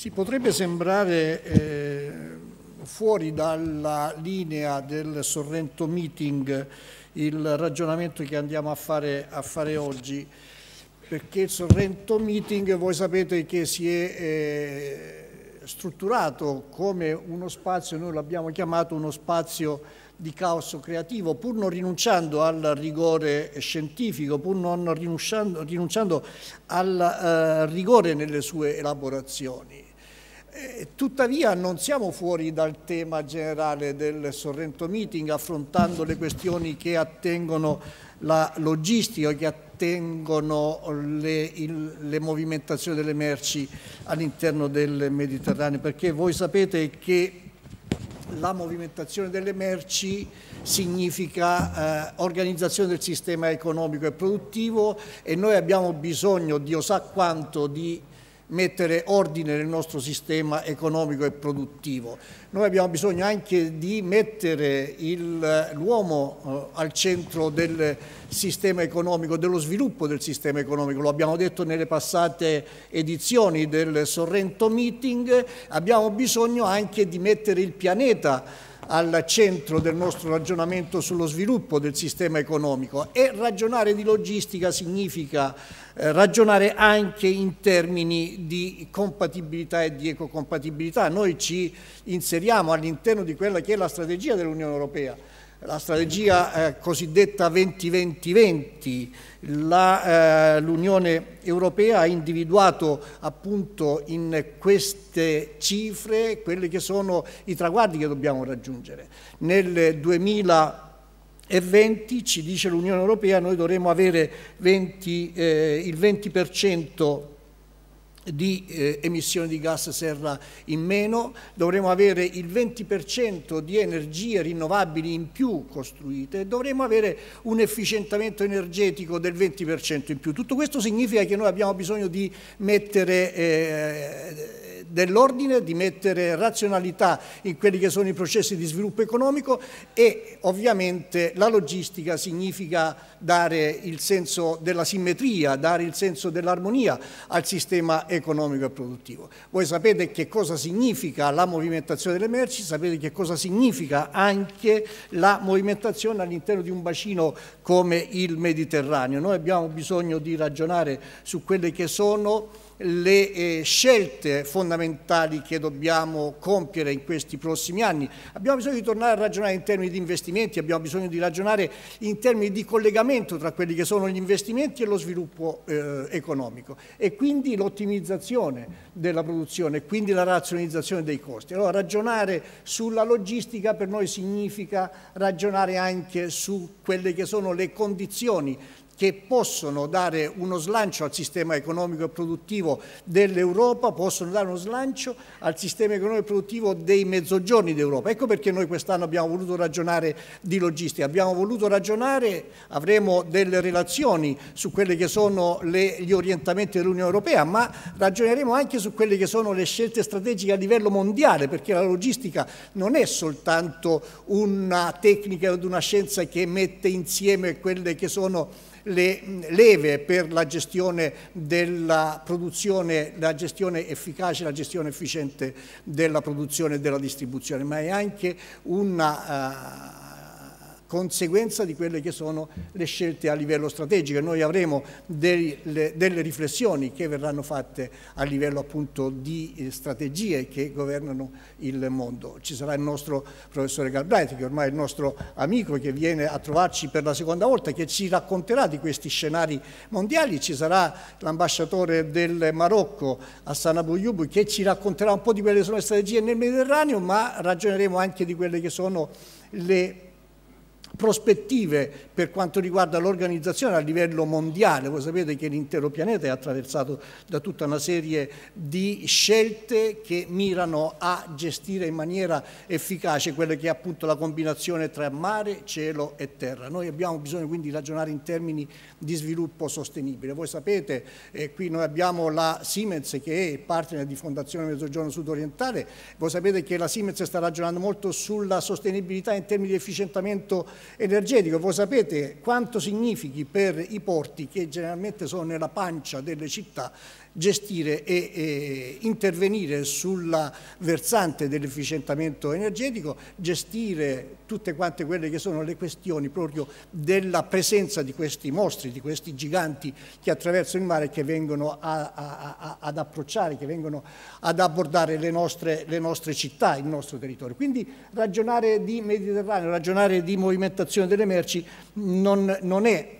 Sì, potrebbe sembrare eh, fuori dalla linea del Sorrento Meeting il ragionamento che andiamo a fare, a fare oggi, perché il Sorrento Meeting voi sapete che si è... Eh, strutturato come uno spazio, noi l'abbiamo chiamato uno spazio di caos creativo, pur non rinunciando al rigore scientifico, pur non rinunciando, rinunciando al eh, rigore nelle sue elaborazioni. Eh, tuttavia non siamo fuori dal tema generale del Sorrento Meeting affrontando le questioni che attengono la logistica, che attengono le, il, le movimentazioni delle merci all'interno del Mediterraneo, perché voi sapete che la movimentazione delle merci significa eh, organizzazione del sistema economico e produttivo e noi abbiamo bisogno, Dio sa quanto, di mettere ordine nel nostro sistema economico e produttivo. Noi abbiamo bisogno anche di mettere eh, l'uomo eh, al centro del sistema economico, dello sviluppo del sistema economico, lo abbiamo detto nelle passate edizioni del Sorrento Meeting, abbiamo bisogno anche di mettere il pianeta al centro del nostro ragionamento sullo sviluppo del sistema economico e ragionare di logistica significa eh, ragionare anche in termini di compatibilità e di ecocompatibilità. Noi ci inseriamo all'interno di quella che è la strategia dell'Unione Europea, la strategia eh, cosiddetta 20-20-20, eh, l'Unione eh, Europea ha individuato appunto in queste cifre quelli che sono i traguardi che dobbiamo raggiungere. Nel 2000 e 20 ci dice l'Unione Europea noi dovremo avere 20, eh, il 20% di eh, emissioni di gas serra in meno, dovremo avere il 20% di energie rinnovabili in più costruite, dovremo avere un efficientamento energetico del 20% in più. Tutto questo significa che noi abbiamo bisogno di mettere eh, dell'ordine, di mettere razionalità in quelli che sono i processi di sviluppo economico e ovviamente la logistica significa dare il senso della simmetria, dare il senso dell'armonia al sistema economico e produttivo. Voi sapete che cosa significa la movimentazione delle merci, sapete che cosa significa anche la movimentazione all'interno di un bacino come il Mediterraneo. Noi abbiamo bisogno di ragionare su quelle che sono le eh, scelte fondamentali fondamentali che dobbiamo compiere in questi prossimi anni. Abbiamo bisogno di tornare a ragionare in termini di investimenti, abbiamo bisogno di ragionare in termini di collegamento tra quelli che sono gli investimenti e lo sviluppo eh, economico e quindi l'ottimizzazione della produzione e quindi la razionalizzazione dei costi. Allora ragionare sulla logistica per noi significa ragionare anche su quelle che sono le condizioni che possono dare uno slancio al sistema economico e produttivo dell'Europa, possono dare uno slancio al sistema economico e produttivo dei mezzogiorni d'Europa. Ecco perché noi quest'anno abbiamo voluto ragionare di logistica, abbiamo voluto ragionare, avremo delle relazioni su quelli che sono le, gli orientamenti dell'Unione Europea, ma ragioneremo anche su quelle che sono le scelte strategiche a livello mondiale, perché la logistica non è soltanto una tecnica ed una scienza che mette insieme quelle che sono le leve per la gestione della produzione, la gestione efficace, la gestione efficiente della produzione e della distribuzione, ma è anche una... Uh, conseguenza di quelle che sono le scelte a livello strategico. Noi avremo delle, delle riflessioni che verranno fatte a livello appunto di eh, strategie che governano il mondo. Ci sarà il nostro professore Galbraith, che ormai è il nostro amico, che viene a trovarci per la seconda volta, che ci racconterà di questi scenari mondiali. Ci sarà l'ambasciatore del Marocco, Hassan Abouyoub, che ci racconterà un po' di quelle che sono le strategie nel Mediterraneo, ma ragioneremo anche di quelle che sono le prospettive per quanto riguarda l'organizzazione a livello mondiale. Voi sapete che l'intero pianeta è attraversato da tutta una serie di scelte che mirano a gestire in maniera efficace quella che è appunto la combinazione tra mare, cielo e terra. Noi abbiamo bisogno quindi di ragionare in termini di sviluppo sostenibile. Voi sapete, eh, qui noi abbiamo la Siemens che è partner di Fondazione Mezzogiorno Sud Orientale, voi sapete che la Siemens sta ragionando molto sulla sostenibilità in termini di efficientamento energetico. Voi sapete quanto significhi per i porti che generalmente sono nella pancia delle città gestire e, e intervenire sulla versante dell'efficientamento energetico, gestire tutte quante quelle che sono le questioni proprio della presenza di questi mostri, di questi giganti che attraversano il mare che vengono a, a, a, ad approcciare, che vengono ad abbordare le nostre, le nostre città, il nostro territorio. Quindi ragionare di Mediterraneo, ragionare di movimentazione delle merci non, non è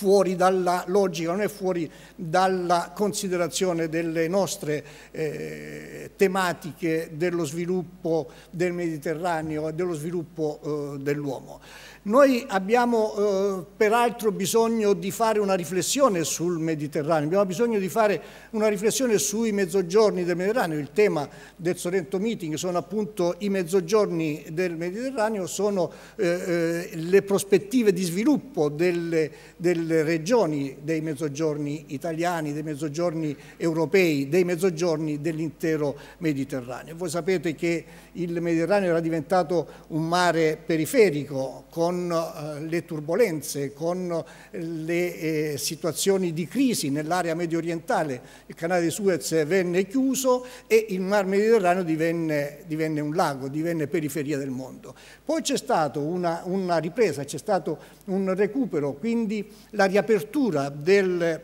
fuori dalla logica, non è fuori dalla considerazione delle nostre eh, tematiche dello sviluppo del Mediterraneo e dello sviluppo eh, dell'uomo. Noi abbiamo eh, peraltro bisogno di fare una riflessione sul Mediterraneo, abbiamo bisogno di fare una riflessione sui mezzogiorni del Mediterraneo. Il tema del Sorrento Meeting sono appunto i mezzogiorni del Mediterraneo, sono eh, eh le prospettive di sviluppo delle, delle regioni dei mezzogiorni italiani, dei mezzogiorni europei, dei mezzogiorni dell'intero Mediterraneo. Voi sapete che il Mediterraneo era diventato un mare periferico con con eh, le turbulenze, con eh, le eh, situazioni di crisi nell'area medio orientale. Il canale di Suez venne chiuso e il Mar Mediterraneo divenne, divenne un lago, divenne periferia del mondo. Poi c'è stata una, una ripresa, c'è stato un recupero, quindi la riapertura del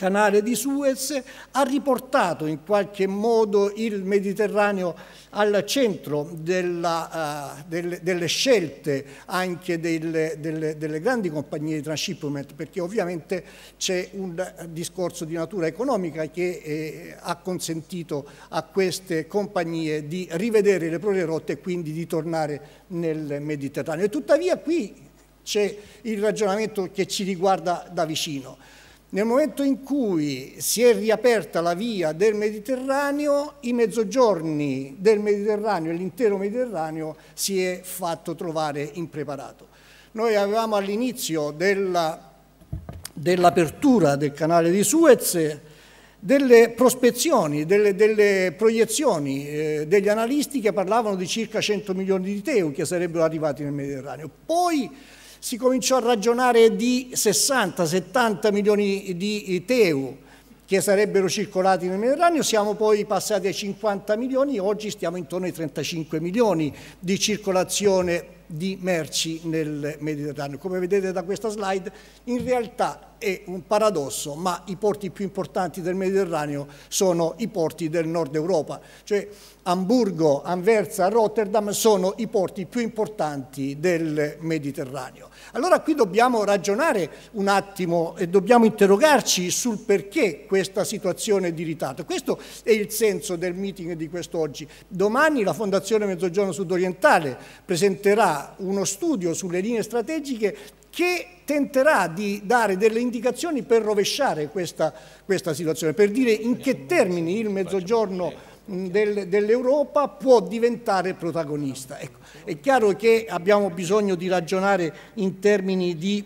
canale di Suez, ha riportato in qualche modo il Mediterraneo al centro della, uh, delle, delle, scelte anche delle, delle, delle, grandi compagnie di transshipment, perché ovviamente c'è un discorso di natura economica che eh, ha consentito a queste compagnie di rivedere le proprie rotte e quindi di tornare nel Mediterraneo. tuttavia qui c'è il ragionamento che ci riguarda da vicino. Nel momento in cui si è riaperta la via del Mediterraneo, i mezzogiorni del Mediterraneo e l'intero Mediterraneo si è fatto trovare impreparato. Noi avevamo all'inizio dell'apertura del canale di Suez delle prospezioni, delle, delle proiezioni eh, degli analisti che parlavano di circa 100 milioni di teu che sarebbero arrivati nel Mediterraneo. Poi si cominciò a ragionare di 60-70 milioni di eh, teu che sarebbero circolati nel Mediterraneo, siamo poi passati ai 50 milioni, oggi stiamo intorno ai 35 milioni di circolazione di merci nel Mediterraneo. Come vedete da questa slide, in realtà è un paradosso, ma i porti più importanti del Mediterraneo sono i porti del nord Europa, cioè Hamburgo, Anversa, Rotterdam sono i porti più importanti del Mediterraneo. Allora qui dobbiamo ragionare un attimo e dobbiamo interrogarci sul perché questa situazione di ritardo. Questo è il senso del meeting di quest'oggi. Domani la Fondazione Mezzogiorno Sudorientale presenterà uno studio sulle linee strategiche che tenterà di dare delle indicazioni per rovesciare questa, questa situazione, per dire in che termini il mezzogiorno dell'Europa può diventare protagonista. Ecco, è chiaro che abbiamo bisogno di ragionare in termini di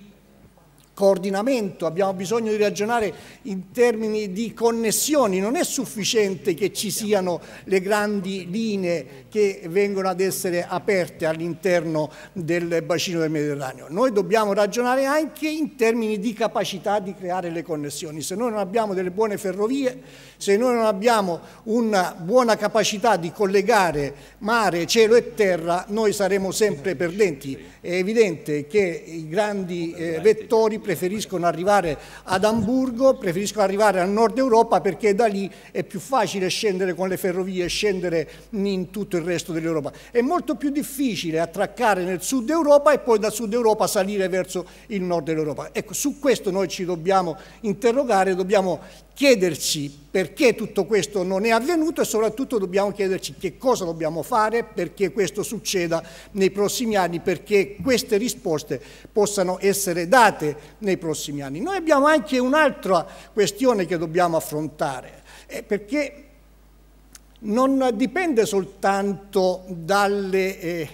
coordinamento, abbiamo bisogno di ragionare in termini di connessioni, non è sufficiente che ci siano le grandi linee che vengono ad essere aperte all'interno del bacino del Mediterraneo, noi dobbiamo ragionare anche in termini di capacità di creare le connessioni, se noi non abbiamo delle buone ferrovie, se noi non abbiamo una buona capacità di collegare mare, cielo e terra, noi saremo sempre perdenti, è evidente che i grandi eh, vettori preferiscono arrivare ad Amburgo, preferiscono arrivare al nord Europa perché da lì è più facile scendere con le ferrovie, scendere in tutto il resto dell'Europa. È molto più difficile attraccare nel sud Europa e poi dal sud Europa salire verso il nord dell'Europa. Ecco, su questo noi ci dobbiamo interrogare, dobbiamo chiederci perché tutto questo non è avvenuto e soprattutto dobbiamo chiederci che cosa dobbiamo fare perché questo succeda nei prossimi anni, perché queste risposte possano essere date nei prossimi anni. Noi abbiamo anche un'altra questione che dobbiamo affrontare, eh, perché non dipende soltanto dalle, eh,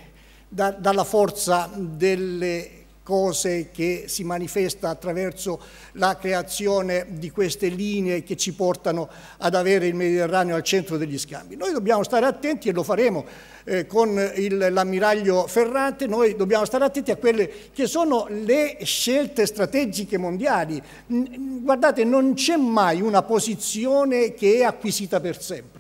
da, dalla forza delle cose che si manifesta attraverso la creazione di queste linee che ci portano ad avere il Mediterraneo al centro degli scambi. Noi dobbiamo stare attenti e lo faremo eh, con l'ammiraglio Ferrante, noi dobbiamo stare attenti a quelle che sono le scelte strategiche mondiali. Guardate, non c'è mai una posizione che è acquisita per sempre.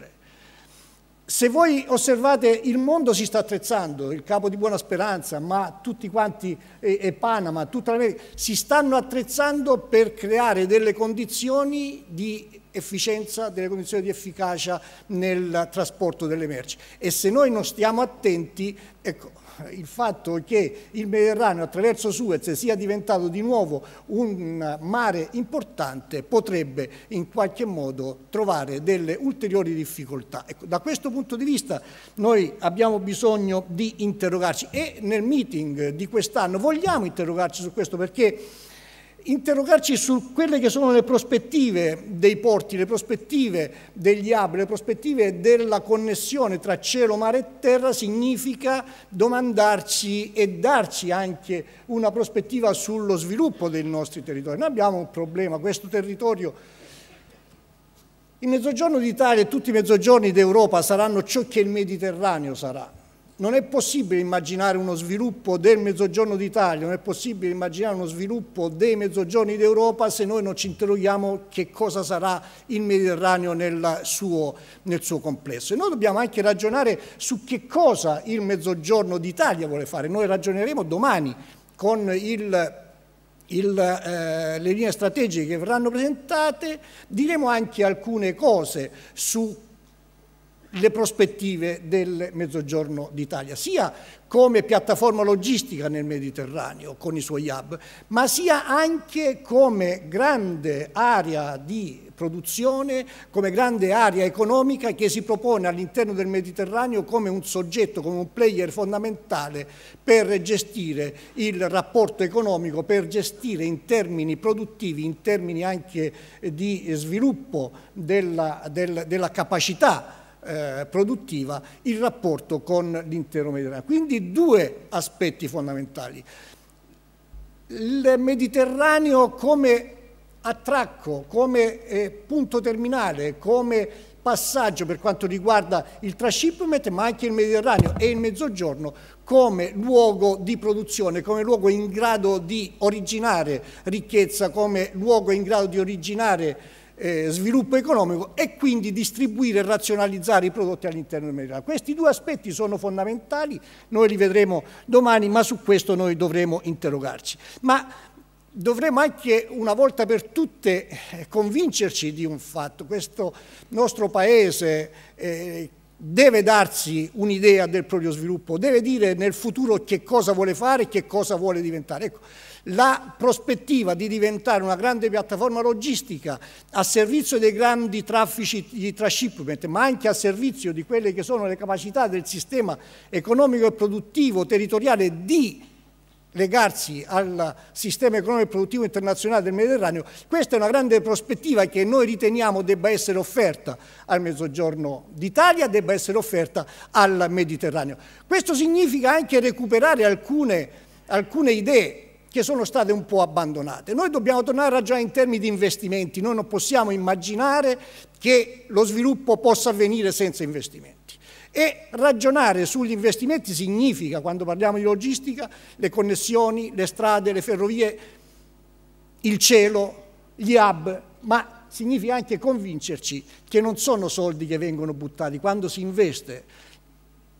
Se voi osservate il mondo si sta attrezzando, il capo di Buona Speranza, ma tutti quanti e, e Panama, tutta l'America, si stanno attrezzando per creare delle condizioni di efficienza, delle condizioni di efficacia nel trasporto delle merci. E se noi non stiamo attenti, ecco, il fatto che il Mediterraneo attraverso Suez sia diventato di nuovo un mare importante potrebbe in qualche modo trovare delle ulteriori difficoltà. Ecco, da questo punto di vista noi abbiamo bisogno di interrogarci e nel meeting di quest'anno vogliamo interrogarci su questo perché interrogarci su quelle che sono le prospettive dei porti, le prospettive degli hub, le prospettive della connessione tra cielo, mare e terra significa domandarci e darci anche una prospettiva sullo sviluppo dei nostri territori. Noi abbiamo un problema, questo territorio il mezzogiorno d'Italia e tutti i mezzogiorni d'Europa saranno ciò che il Mediterraneo sarà non è possibile immaginare uno sviluppo del Mezzogiorno d'Italia, non è possibile immaginare uno sviluppo dei Mezzogiorni d'Europa se noi non ci interroghiamo che cosa sarà il Mediterraneo nel suo, nel suo complesso. E noi dobbiamo anche ragionare su che cosa il Mezzogiorno d'Italia vuole fare. Noi ragioneremo domani con il il, eh, le linee strategiche che verranno presentate, diremo anche alcune cose su le prospettive del Mezzogiorno d'Italia, sia come piattaforma logistica nel Mediterraneo con i suoi hub, ma sia anche come grande area di produzione, come grande area economica che si propone all'interno del Mediterraneo come un soggetto, come un player fondamentale per gestire il rapporto economico, per gestire in termini produttivi, in termini anche di sviluppo della, del, della capacità eh, produttiva il rapporto con l'intero Mediterraneo. Quindi due aspetti fondamentali. Il Mediterraneo come attracco, come eh, punto terminale, come passaggio per quanto riguarda il transshipment, ma anche il Mediterraneo e il Mezzogiorno come luogo di produzione, come luogo in grado di originare ricchezza, come luogo in grado di originare eh, sviluppo economico e quindi distribuire e razionalizzare i prodotti all'interno del mercato. Questi due aspetti sono fondamentali, noi li vedremo domani, ma su questo noi dovremo interrogarci. Ma dovremo anche una volta per tutte eh, convincerci di un fatto, questo nostro paese eh, deve darsi un'idea del proprio sviluppo, deve dire nel futuro che cosa vuole fare, e che cosa vuole diventare. Ecco la prospettiva di diventare una grande piattaforma logistica a servizio dei grandi traffici di trashipment, ma anche a servizio di quelle che sono le capacità del sistema economico e produttivo territoriale di legarsi al sistema economico e produttivo internazionale del Mediterraneo, questa è una grande prospettiva che noi riteniamo debba essere offerta al Mezzogiorno d'Italia, debba essere offerta al Mediterraneo. Questo significa anche recuperare alcune, alcune idee che sono state un po' abbandonate. Noi dobbiamo tornare a ragionare in termini di investimenti, noi non possiamo immaginare che lo sviluppo possa avvenire senza investimenti. E ragionare sugli investimenti significa, quando parliamo di logistica, le connessioni, le strade, le ferrovie, il cielo, gli hub, ma significa anche convincerci che non sono soldi che vengono buttati, quando si investe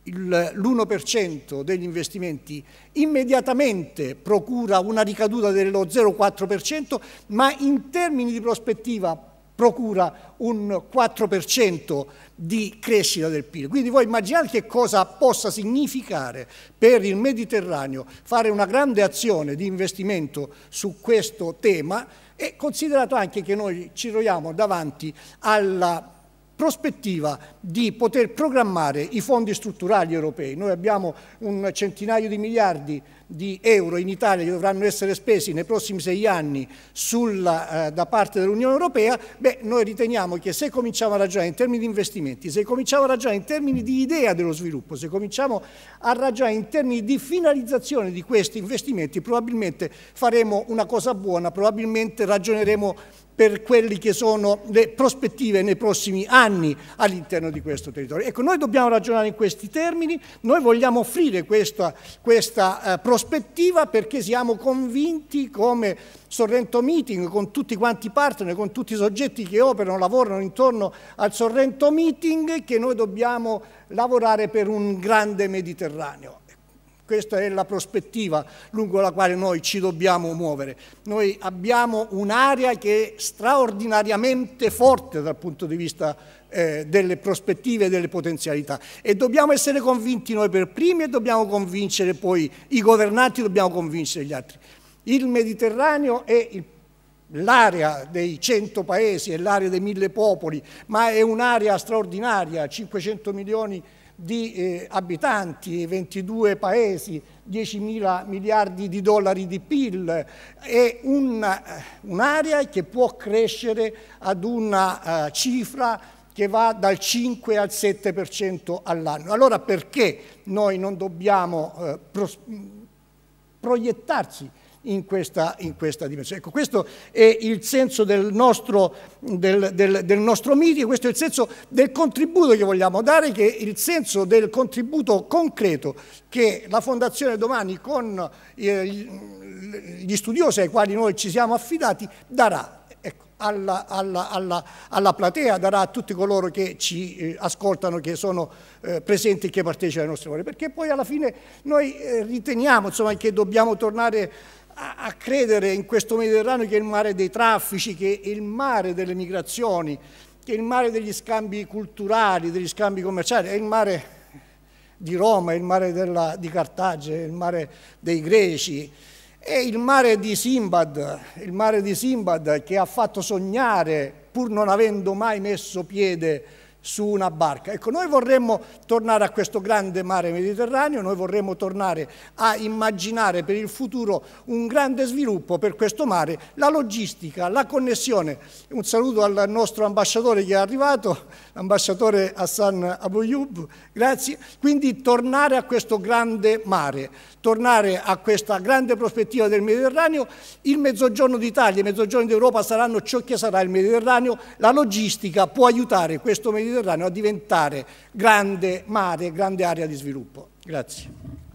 l'1% degli investimenti immediatamente procura una ricaduta dello 0,4%, ma in termini di prospettiva procura un 4% di crescita del PIL. Quindi voi immaginate che cosa possa significare per il Mediterraneo fare una grande azione di investimento su questo tema e considerato anche che noi ci troviamo davanti alla prospettiva di poter programmare i fondi strutturali europei. Noi abbiamo un centinaio di miliardi di euro in Italia che dovranno essere spesi nei prossimi sei anni sulla, eh, da parte dell'Unione Europea, beh, noi riteniamo che se cominciamo a ragionare in termini di investimenti, se cominciamo a ragionare in termini di idea dello sviluppo, se cominciamo a ragionare in termini di finalizzazione di questi investimenti, probabilmente faremo una cosa buona, probabilmente ragioneremo per quelle che sono le prospettive nei prossimi anni all'interno di questo territorio. Ecco, noi dobbiamo ragionare in questi termini, noi vogliamo offrire questa, questa eh, prospettiva perché siamo convinti come Sorrento Meeting, con tutti quanti i partner, con tutti i soggetti che operano, lavorano intorno al Sorrento Meeting, che noi dobbiamo lavorare per un grande Mediterraneo. Questa è la prospettiva lungo la quale noi ci dobbiamo muovere. Noi abbiamo un'area che è straordinariamente forte dal punto di vista eh, delle prospettive e delle potenzialità e dobbiamo essere convinti noi per primi e dobbiamo convincere poi i governanti, dobbiamo convincere gli altri. Il Mediterraneo è il l'area dei cento paesi è l'area dei mille popoli, ma è un'area straordinaria, 500 milioni di di eh, abitanti, 22 paesi, 10 mila miliardi di dollari di PIL, è eh, un'area un che può crescere ad una uh, cifra che va dal 5 al 7% all'anno. Allora perché noi non dobbiamo eh, proiettarci in questa, in questa dimensione. Ecco, questo è il senso del nostro, del, del, del nostro meeting, questo è il senso del contributo che vogliamo dare, che è il senso del contributo concreto che la Fondazione domani con eh, gli studiosi ai quali noi ci siamo affidati darà. Ecco, alla, alla, alla, alla, platea, darà a tutti coloro che ci eh, ascoltano, che sono eh, presenti e che partecipano ai nostri lavori, perché poi alla fine noi eh, riteniamo insomma, che dobbiamo tornare a, a credere in questo Mediterraneo che è il mare dei traffici, che è il mare delle migrazioni, che è il mare degli scambi culturali, degli scambi commerciali, è il mare di Roma, è il mare della, di Cartagine, è il mare dei Greci, è il mare di Simbad, il mare di Simbad che ha fatto sognare, pur non avendo mai messo piede su una barca. Ecco, noi vorremmo tornare a questo grande mare Mediterraneo, noi vorremmo tornare a immaginare per il futuro un grande sviluppo per questo mare, la logistica, la connessione. Un saluto al nostro ambasciatore che è arrivato, l'ambasciatore Hassan Abouyoub, grazie. Quindi tornare a questo grande mare, tornare a questa grande prospettiva del Mediterraneo, il Mezzogiorno d'Italia, il Mezzogiorno d'Europa saranno ciò che sarà il Mediterraneo, la logistica può aiutare questo Mediterraneo Mediterraneo a diventare grande mare, grande area di sviluppo. Grazie.